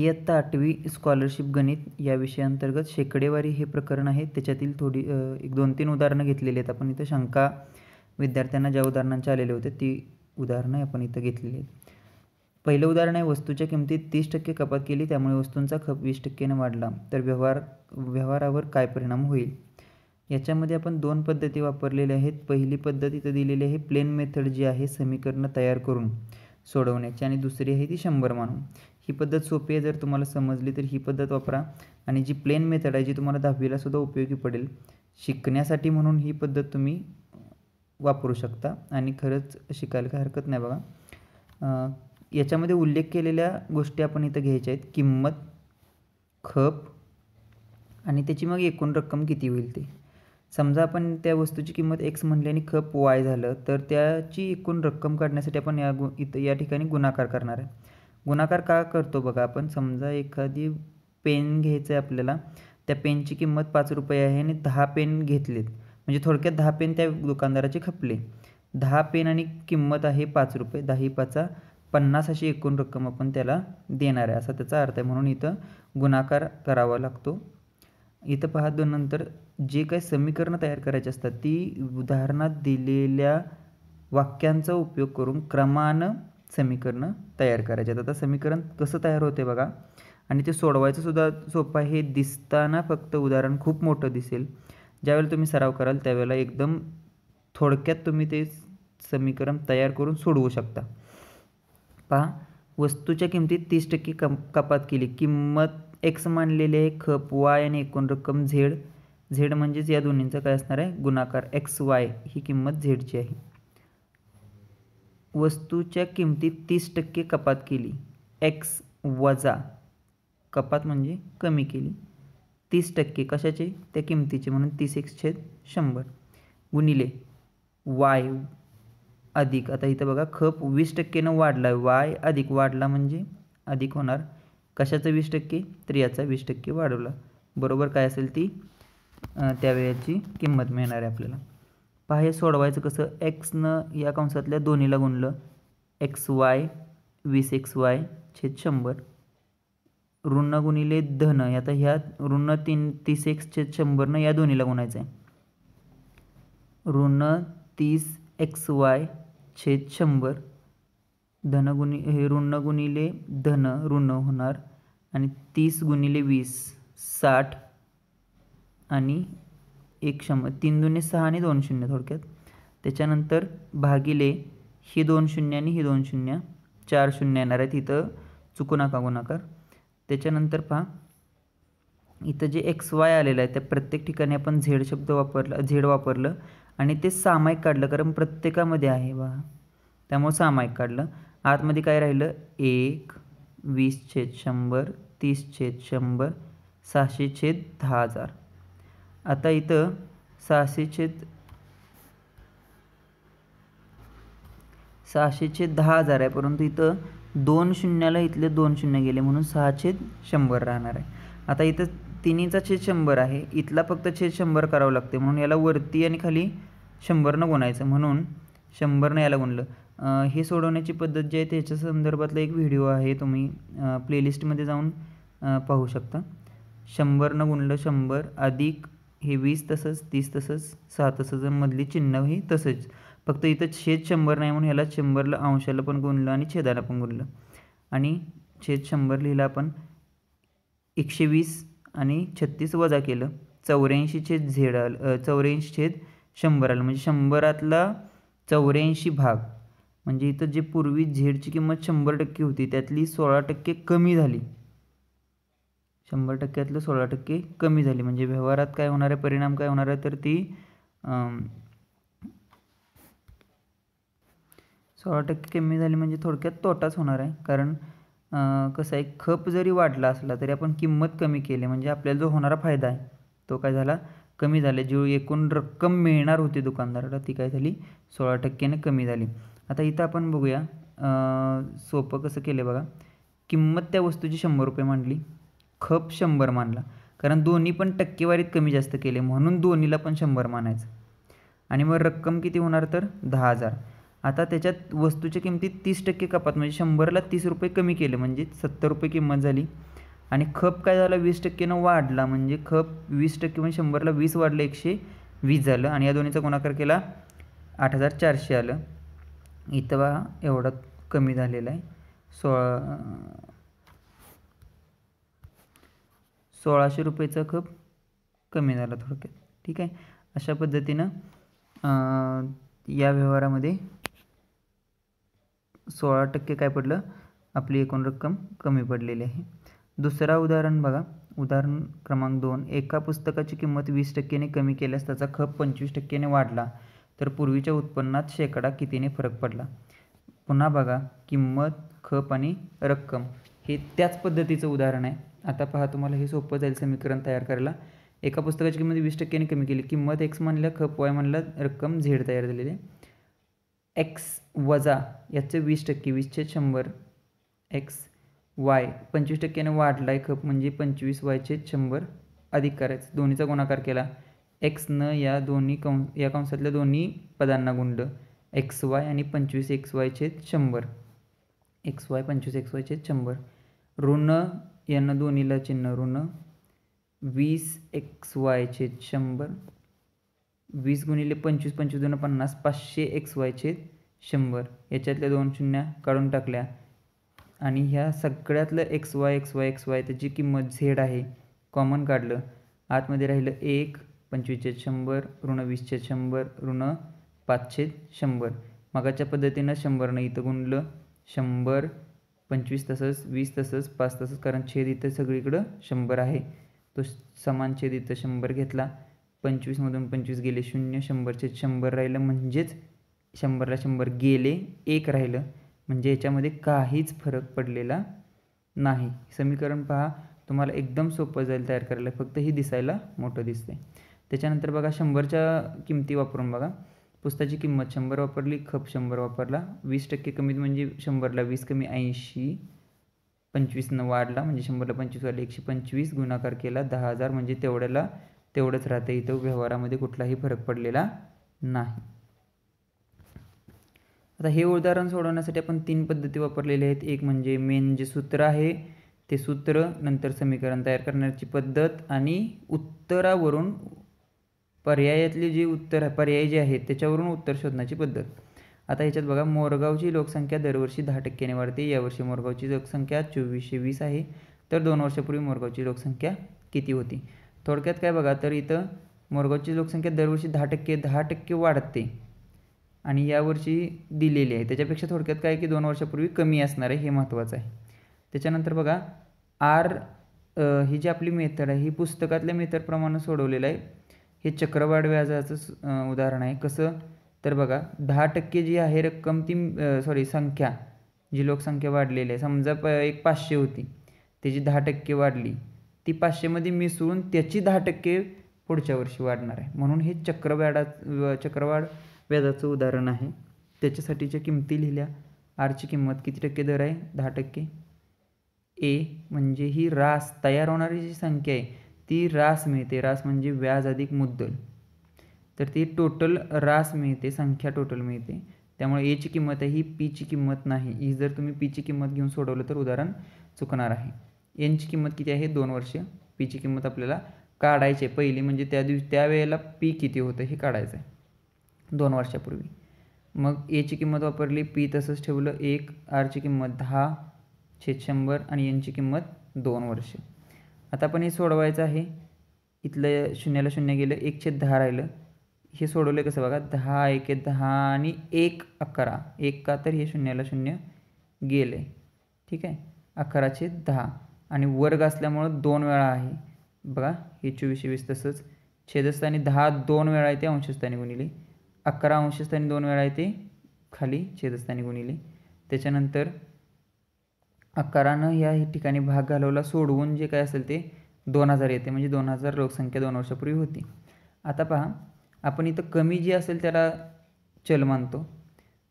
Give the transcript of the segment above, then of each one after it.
इयत्ता आठवी स्कॉलरशिप गणित या विषयांतर्गत शेकडेवारी हे प्रकरण आहे त्याच्यातील थोडी एक दोन तीन उदाहरणं घेतलेली आहेत आपण इथं शंका विद्यार्थ्यांना ज्या उदाहरणांच्या आलेले होते ती उदाहरणं आपण इथं घेतलेली आहेत पहिलं उदाहरण आहे वस्तूच्या किमतीत तीस टक्के कपात केली त्यामुळे वस्तूंचा खप वीस टक्क्याने वाढला तर व्यवहार व्यवहारावर काय परिणाम होईल याच्यामध्ये आपण दोन पद्धती वापरलेल्या आहेत पहिली पद्धत इथं दिलेली आहे प्लेन मेथड जी आहे समीकरणं तयार करून सोडवण्याची आणि दुसरी आहे ती शंभर मानून ही पद्धत सोपी आहे जर तुम्हाला समजली तर ही पद्धत वापरा आणि जी प्लेन मेथड आहे जी तुम्हाला दहावीलासुद्धा उपयोगी पडेल शिकण्यासाठी म्हणून ही पद्धत तुम्ही वापरू शकता आणि खरंच शिकायला काय हरकत नाही बघा याच्यामध्ये उल्लेख केलेल्या गोष्टी आपण इथं घ्यायच्या आहेत किंमत खप आणि त्याची मग एकूण रक्कम किती होईल ती समजा आपण त्या वस्तूची किंमत एक्स म्हणली आणि खप वाय झालं तर त्याची एकूण रक्कम काढण्यासाठी आपण या गु इथं या ठिकाणी गुणाकार करणार आहे गुणाकार का करतो बघा आपण समजा एखादी पेन घ्यायचं आहे आपल्याला त्या पेनची किंमत पाच रुपये आहे आणि दहा पेन घेतलेत म्हणजे थोडक्यात दहा पेन त्या दुकानदाराचे खपले दहा पेन आणि किंमत आहे पाच रुपये दहा पाचा पन्नास अशी एकूण रक्कम आपण त्याला देणार आहे असा त्याचा अर्थ आहे म्हणून इथं गुणाकार करावा लागतो इथं पहा दोन नंतर जे काही समीकरणं तयार करायची असतात ती उदाहरणात दिलेल्या वाक्यांचा उपयोग करून क्रमान समीकरणं तयार करायचे आहेत आता समीकरण कसं तयार होते बघा आणि ते सोडवायचंसुद्धा सोपं आहे हे दिसताना फक्त उदाहरण खूप मोठं दिसेल ज्यावेळेला तुम्ही सराव कराल त्यावेळेला एकदम थोडक्यात तुम्ही ते समीकरण तयार करून सोडवू शकता पहा वस्तूच्या किमतीत तीस टक्के कम कपात केली किंमत एक्स मानलेली आहे खप वाय आणि एकूण रक्कम झेड झेड म्हणजेच या दोन्हींचा काय असणार आहे गुणाकार एक्स वाय ही किंमत झेडची आहे वस्तूच्या किमतीत तीस टक्के कपात केली एक्स वजा कपात म्हणजे कमी केली तीस टक्के कशाचे त्या किमतीचे म्हणून तीस एक्स छेद शंभर गुणिले वाय अधिक आता इथं बघा खप वीस टक्केनं वाढला वाय अधिक वाढला म्हणजे अधिक होणार कशाचं वीस टक्के तर याचा वीस टक्के वाढवला बरोबर काय असेल ती त्यावेळेची किंमत मिळणार आहे आपल्याला बाह्य सोडवायचं कसं एक्सनं या कंसातल्या दोन्हीला गुणलं एक्स वाय वीस एक्स वाय छेद शंभर ऋण गुणिले धन आता ह्या ऋण तीन तीस एक्स छेद शंभरनं या दोन्हीला गुणायचं आहे ऋण तीस एक्स वाय छेद शंभर धन गुणि हे ऋण गुणिले धन ऋण होणार आणि तीस गुणिले वीस साठ आणि एक शंभर तीन दुने सहा आणि दोन शून्य थोडक्यात त्याच्यानंतर भागिले ही दोन शून्य आणि ही दोन शून्य चार शून्य येणार आहेत इथं चुकू नका गुणाकार त्याच्यानंतर पहा इथं जे एक्स वाय आलेलं आहे त्या प्रत्येक ठिकाणी आपण झेड शब्द वापरला झेड वापरलं आणि ते सामायिक काढलं कारण प्रत्येकामध्ये आहे बघा त्यामुळं सामायिक काढलं आतमध्ये काय राहिलं एक वीस छेद शंभर तीस छेद शंभर सहाशे छेद दहा हजार आता इथं सहाशे छेद सहाशेचे दहा हजार आहे परंतु इथं दोन शून्याला इथले दोन शून्य गेले म्हणून छेद शंभर राहणार आहे आता इथं तिन्हीचा छेद शंभर आहे इथला फक्त छेद शंभर करावं लागते म्हणून याला वरती आणि खाली शंभरनं गुणायचं म्हणून शंभरनं याला गुणलं हे सोडवण्याची पद्धत जी आहे त्याच्या संदर्भातला एक व्हिडिओ आहे तुम्ही प्लेलिस्टमध्ये जाऊन पाहू शकता शंभरनं गुणलं शंभर अधिक हे वीस तसंच तीस तसंच सहा तसंच मधली चिन्ह ही तसंच फक्त इथं छेद शंभर नाही म्हणून ह्याला शंभरला अंशाला पण गुणलं आणि छेदाला पण गुणलं आणि छेद शंभर लिहिला आपण एकशे वीस आणि छत्तीस वजा केलं चौऱ्याऐंशी छेद झेड आलं चौऱ्याऐंशी छेद शंभर आलं म्हणजे शंभरातला चौऱ्याऐंशी भाग म्हणजे इथं जे पूर्वी झेडची किंमत शंभर टक्के होती त्यातली सोळा टक्के कमी झाली शंभर टक्क्यातलं सोळा टक्के कमी झाली म्हणजे व्यवहारात काय होणार आहे परिणाम काय होणार आहे तर ती सोळा टक्के कमी झाली म्हणजे थोडक्यात तोटाच होणार आहे कारण कसं आहे खप जरी वाढला असला तरी आपण किंमत कमी केली म्हणजे आपल्याला जो होणारा फायदा आहे तो काय झाला कमी झाला जी एकूण रक्कम मिळणार होती दुकानदाराला ती काय झाली सोळा टक्क्याने कमी झाली आता इथं आपण बघूया सोपं कसं केलं बघा किंमत त्या वस्तूची शंभर रुपये मांडली खप शंभर मानला कारण दोन्ही पण टक्केवारीत कमी जास्त केले म्हणून दोन्हीला पण शंभर मानायचं आणि मग रक्कम किती होणार तर दहा हजार आता त्याच्यात वस्तूच्या किमतीत तीस टक्के कपात म्हणजे शंभरला तीस रुपये कमी केले म्हणजे सत्तर रुपये किंमत झाली आणि खप काय झाला वीस टक्केनं वाढला म्हणजे खप वीस टक्के म्हणजे शंभरला वीस वाढलं एकशे वीस झालं आणि या दोन्हीचा गुणाकार केला आठ हजार चारशे आलं इतवा एवढा कमी झालेला आहे सोळा सोळाशे रुपयेचा खप कमी झाला थोडक्यात ठीक आहे अशा पद्धतीनं या व्यवहारामध्ये सोळा टक्के काय पडलं आपली एकूण रक्कम कमी पडलेली आहे दुसरा उदाहरण बघा उदाहरण क्रमांक दोन एका पुस्तकाची किंमत वीस टक्क्याने कमी केल्यास त्याचा खप पंचवीस टक्क्याने वाढला तर पूर्वीच्या उत्पन्नात शेकडा कितीने फरक पडला पुन्हा बघा किंमत खप आणि रक्कम हे त्याच पद्धतीचं उदाहरण आहे आता पहा तुम्हाला हे सोपं जाईल समीकरण तयार करायला एका पुस्तकाची किंमत वीस टक्क्याने कमी केली किंमत एक्स म्हणलं खप वाय म्हणलं रक्कम झेड तयार झालेली आहे एक्स वजा याचे वीस टक्के वीसचे शंभर एक्स वाय पंचवीस टक्क्याने वाढला आहे खप म्हणजे पंचवीस वायचे शंभर अधिक करायचं दोन्हीचा गुणाकार केला एक्स न या दोन्ही कौ या कंसातल्या दोन्ही पदांना गुंड एक्स वाय आणि पंचवीस एक्स वायचे शंभर एक्स वाय पंचवीस एक्स वायचे शंभर ऋण यांना दोन्हीला चिन्ह ऋण वीस एक्स वाय छेद शंभर वीस गुणिले पंचवीस पंचवीस दोन पन्नास पाचशे एक्स वाय छेद शंभर याच्यातल्या दोन शून्य काढून टाकल्या आणि ह्या सगळ्यातलं x y x y x y त्याची किंमत झेड आहे कॉमन काढलं आतमध्ये राहिलं एक पंचवीसचे शंभर ऋण वीसचे शंभर ऋण पाचशे शंभर मगाच्या पद्धतीनं शंभरनं इथं गुणलं शंभर पंचवीस तसंच वीस तसंच पाच तसंच कारण छेद इथं सगळीकडं शंभर आहे तो समान छेद इथं शंभर घेतला पंचवीसमधून पंचवीस गेले शून्य शंभरचे शंभर राहिलं म्हणजेच शंभरला शंभर गेले एक राहिलं म्हणजे याच्यामध्ये काहीच फरक पडलेला नाही समीकरण पहा तुम्हाला एकदम सोपं जाईल तयार करायला फक्त ही दिसायला मोठं दिसते त्याच्यानंतर बघा शंभरच्या किमती वापरून बघा पुस्ताची किंमत शंभर वापरली खप शंभर वापरला वीस टक्के कमीत म्हणजे शंभरला वीस कमी ऐंशी पंचवीसनं वाढला म्हणजे शंभरला पंचवीस वाढला एकशे पंचवीस गुणाकार केला दहा हजार म्हणजे तेवढ्याला तेवढंच राहतं इथं व्यवहारामध्ये कुठलाही फरक पडलेला नाही आता हे उदाहरण सोडवण्यासाठी आपण तीन पद्धती वापरलेल्या आहेत एक म्हणजे मेन जे सूत्र आहे ते सूत्र नंतर समीकरण तयार करण्याची पद्धत आणि उत्तरावरून पर्यायातली जी उत्तर पर्याय जे आहेत त्याच्यावरून उत्तर शोधण्याची पद्धत आता याच्यात बघा मोरगावची लोकसंख्या दरवर्षी दहा टक्क्याने वाढते यावर्षी मोरगावची लोकसंख्या चोवीसशे वीस आहे तर दोन वर्षापूर्वी मोरगावची लोकसंख्या किती होती थोडक्यात काय बघा तर इथं मोरगावची लोकसंख्या दरवर्षी दहा टक्के दहा टक्के वाढते आणि यावर्षी दिलेली आहे त्याच्यापेक्षा थोडक्यात काय की दोन वर्षापूर्वी कमी असणार आहे हे महत्त्वाचं आहे त्याच्यानंतर बघा आर ही जी आपली मेथड आहे ही पुस्तकातल्या मेथडप्रमाणे सोडवलेलं आहे हे चक्रवाढ व्याजाचं उदाहरण आहे कसं तर बघा दहा टक्के जी आहे रक्कम ती सॉरी संख्या जी लोकसंख्या वाढलेली आहे समजा प एक पाचशे होती त्याची दहा टक्के वाढली ती पाचशेमध्ये मिसळून त्याची दहा टक्के पुढच्या वर्षी वाढणार आहे म्हणून हे चक्रवाढा चक्रवाढ व्याजाचं उदाहरण आहे त्याच्यासाठीच्या किमती लिहिल्या आरची किंमत किती टक्के दर आहे दहा टक्के ए म्हणजे ही रास तयार होणारी जी संख्या आहे ती रास मिळते रास म्हणजे व्याज अधिक मुद्दल तर ती टोटल रास मिळते संख्या टोटल मिळते त्यामुळे एची किंमत आहे ही पीची किंमत नाही ही जर तुम्ही पीची किंमत घेऊन सोडवलं तर उदाहरण चुकणार आहे एनची किंमत किती आहे दोन वर्ष पीची किंमत आपल्याला काढायची आहे पहिली म्हणजे त्या दिवशी त्यावेळेला पी किती होतं हे काढायचं आहे दोन वर्षापूर्वी मग एची किंमत वापरली पी तसंच ठेवलं एक आरची किंमत दहा छेद शंभर आणि एनची किंमत दोन वर्ष आता पण हे सोडवायचं आहे इथलं शून्याला शून्य गेलं एकशे दहा राहिलं हे सोडवलं कसं बघा दहा एक दहा आणि एक अकरा एक का तर हे शून्याला शून्य गेलं ठीक आहे अकराचे दहा आणि वर्ग असल्यामुळं दोन वेळा आहे बघा हे चोवीसशे वीस तसंच छेदस्थानी दहा दोन वेळा येते अंशस्थानी गुणिले अकरा अंशस्थानी दोन वेळा येते खाली छेदस्थानी गुणिले त्याच्यानंतर अकरानं या ठिकाणी भाग घालवला सोडवून जे काय असेल ते दोन हजार येते म्हणजे दोन हजार लोकसंख्या दोन वर्षापूर्वी होती आता पहा आपण इथं कमी जी असेल त्याला चल मानतो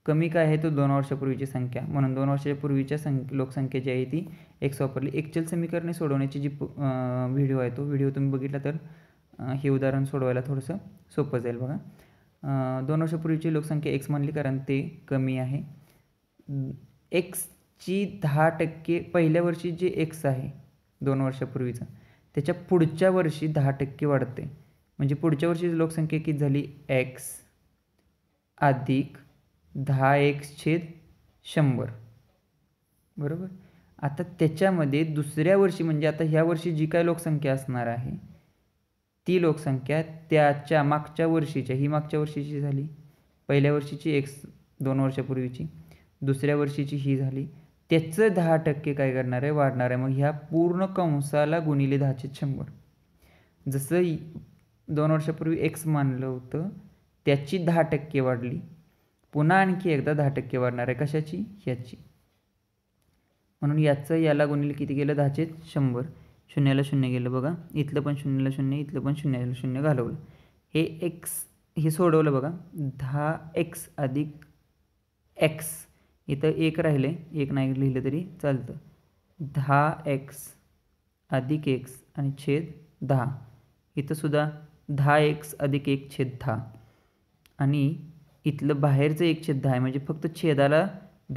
कमी काय आहे तो दोन वर्षापूर्वीची संख्या म्हणून दोन वर्षापूर्वीच्या सं लोकसंख्या जी आहे ती एक्स वापरली एकचल समीकरणे सोडवण्याची जी व्हिडिओ आहे तो व्हिडिओ तुम्ही बघितला तर हे उदाहरण सोडवायला थोडंसं सोपं जाईल बघा दोन वर्षापूर्वीची लोकसंख्या एक्स मानली कारण ते कमी आहे एक्स जी दहा टक्के पहिल्या वर्षी जे एक्स आहे दोन वर्षापूर्वीचं त्याच्या पुढच्या वर्षी दहा टक्के वाढते म्हणजे पुढच्या वर्षी लोकसंख्या किती झाली एक्स अधिक दहा एक्स छेद शंभर बरोबर आता त्याच्यामध्ये दुसऱ्या वर्षी म्हणजे आता ह्या वर्षी जी काय लोकसंख्या असणार आहे ती लोकसंख्या त्याच्या मागच्या वर्षीच्या ही मागच्या वर्षीची झाली पहिल्या वर्षीची एक्स दोन वर्षापूर्वीची दुसऱ्या वर्षीची ही झाली त्याचं दहा टक्के काय करणार आहे वाढणार आहे मग ह्या पूर्ण कंसाला गुणिले दहाचे शंभर जसं दोन वर्षापूर्वी एक्स मानलं होतं त्याची दहा टक्के वाढली पुन्हा आणखी एकदा दहा टक्के वाढणार आहे कशाची ह्याची म्हणून याचं याला गुणिले किती गेलं दहाचे शंभर शून्याला शून्य गेलं बघा इथलं पण शून्याला शून्य इथलं पण शून्याला शून्य घालवलं हे एक्स हे सोडवलं बघा दहा एक्स अधिक एक्स इथं एक राहिले एक नाही लिहिलं तरी चालतं दहा एक्स अधिक एक्स आणि छेद दहा इथंसुद्धा दहा एक्स अधिक एक छेद दहा आणि इथलं बाहेरचं एक छेद दहा आहे म्हणजे फक्त छेदाला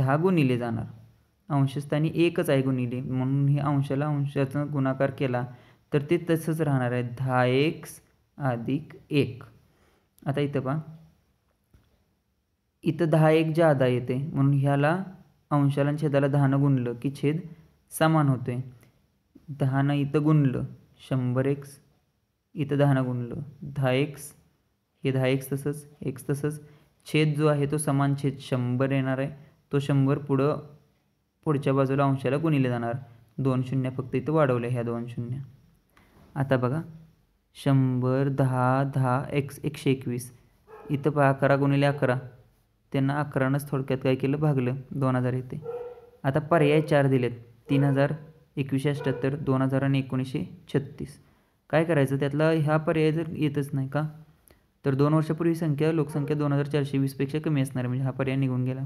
दहा गुणिले जाणार अंशस्थानी एकच आहे गुणिले म्हणून ही अंशाला अंशाचा गुणाकार केला तर ते तसंच राहणार आहे दहा एक्स अधिक एक आता इथं पहा इथं दहा एक जादा येते म्हणून ह्याला अंशाला छेदाला दहानं गुणलं की छेद समान होतो आहे दहानं इथं गुणलं शंभर एक्स इथं दहानं गुणलं दहा एक्स हे दहा एक्स तसंच एक्स तसंच छेद जो आहे तो समान छेद शंभर येणार आहे तो शंभर पुढं पुढच्या बाजूला अंशाला गुणिले जाणार दोन शून्य फक्त इथं वाढवलं ह्या दोन शून्य आता बघा शंभर दहा दहा एक्स एकशे एकवीस इथं पहा अकरा गुणिले अकरा त्यांना अकरानंच थोडक्यात काय केलं भागलं दोन हजार येते आता पर्याय चार दिलेत तीन हजार एकवीसशे अठ्ठ्याहत्तर दोन हजार आणि एकोणीसशे छत्तीस काय करायचं त्यातला हा पर्याय जर येतच नाही का तर दोन वर्षापूर्वी संख्या लोकसंख्या दोन हजार चारशे वीसपेक्षा कमी असणार म्हणजे हा पर्याय निघून गेला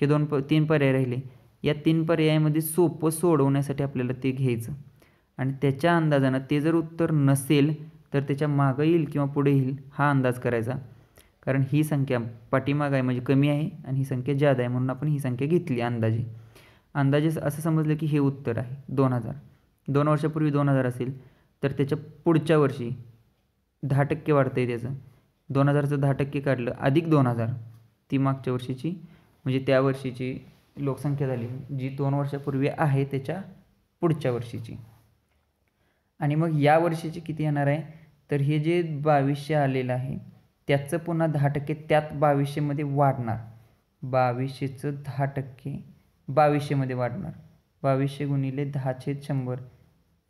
हे दोन प तीन पर्याय राहिले या तीन पर्यायामध्ये सोपं सोडवण्यासाठी आपल्याला ते घ्यायचं आणि त्याच्या अंदाजानं ते जर उत्तर नसेल तर त्याच्या मागं येईल किंवा पुढे येईल हा अंदाज करायचा कारण ही संख्या पाठीमाग आहे म्हणजे कमी आहे आणि ही संख्या जादा आहे म्हणून आपण ही संख्या घेतली अंदाजे अंदाजे असं समजलं की हे उत्तर आहे दोन हजार दोन वर्षापूर्वी दोन हजार असेल तर त्याच्या पुढच्या वर्षी दहा टक्के वाढतं आहे त्याचं दोन हजारचं दहा टक्के काढलं अधिक दोन हजार ती मागच्या वर्षीची म्हणजे त्या वर्षीची लोकसंख्या झाली जी दोन वर्षापूर्वी आहे त्याच्या पुढच्या वर्षीची आणि मग या वर्षीची किती येणार आहे तर हे जे बावीसशे आलेलं आहे त्याचं पुन्हा दहा टक्के त्यात बावीसशेमध्ये वाढणार बावीसशेचं दहा टक्के बावीसशेमध्ये वाढणार बावीसशे गुणिले दहाशे शंभर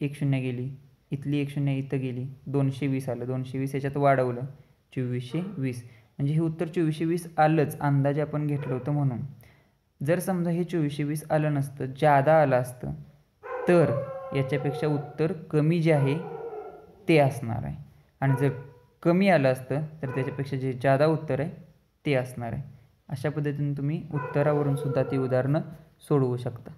एक शून्य गेली इथली एक शून्य इथं गेली दोनशे वीस आलं दोनशे वीस याच्यात वाढवलं चोवीसशे वीस म्हणजे हे उत्तर चोवीसशे वीस आलंच अंदाजे आपण घेतलं होतं म्हणून जर समजा हे चोवीसशे वीस आलं नसतं जादा आलं असतं तर याच्यापेक्षा उत्तर कमी जे आहे ते असणार आहे आणि जर कमी आलं असतं तर त्याच्यापेक्षा जे जादा उत्तर आहे ते असणार आहे अशा पद्धतीने तुम्ही उत्तरावरून सुद्धा ती उदाहरणं सोडवू शकता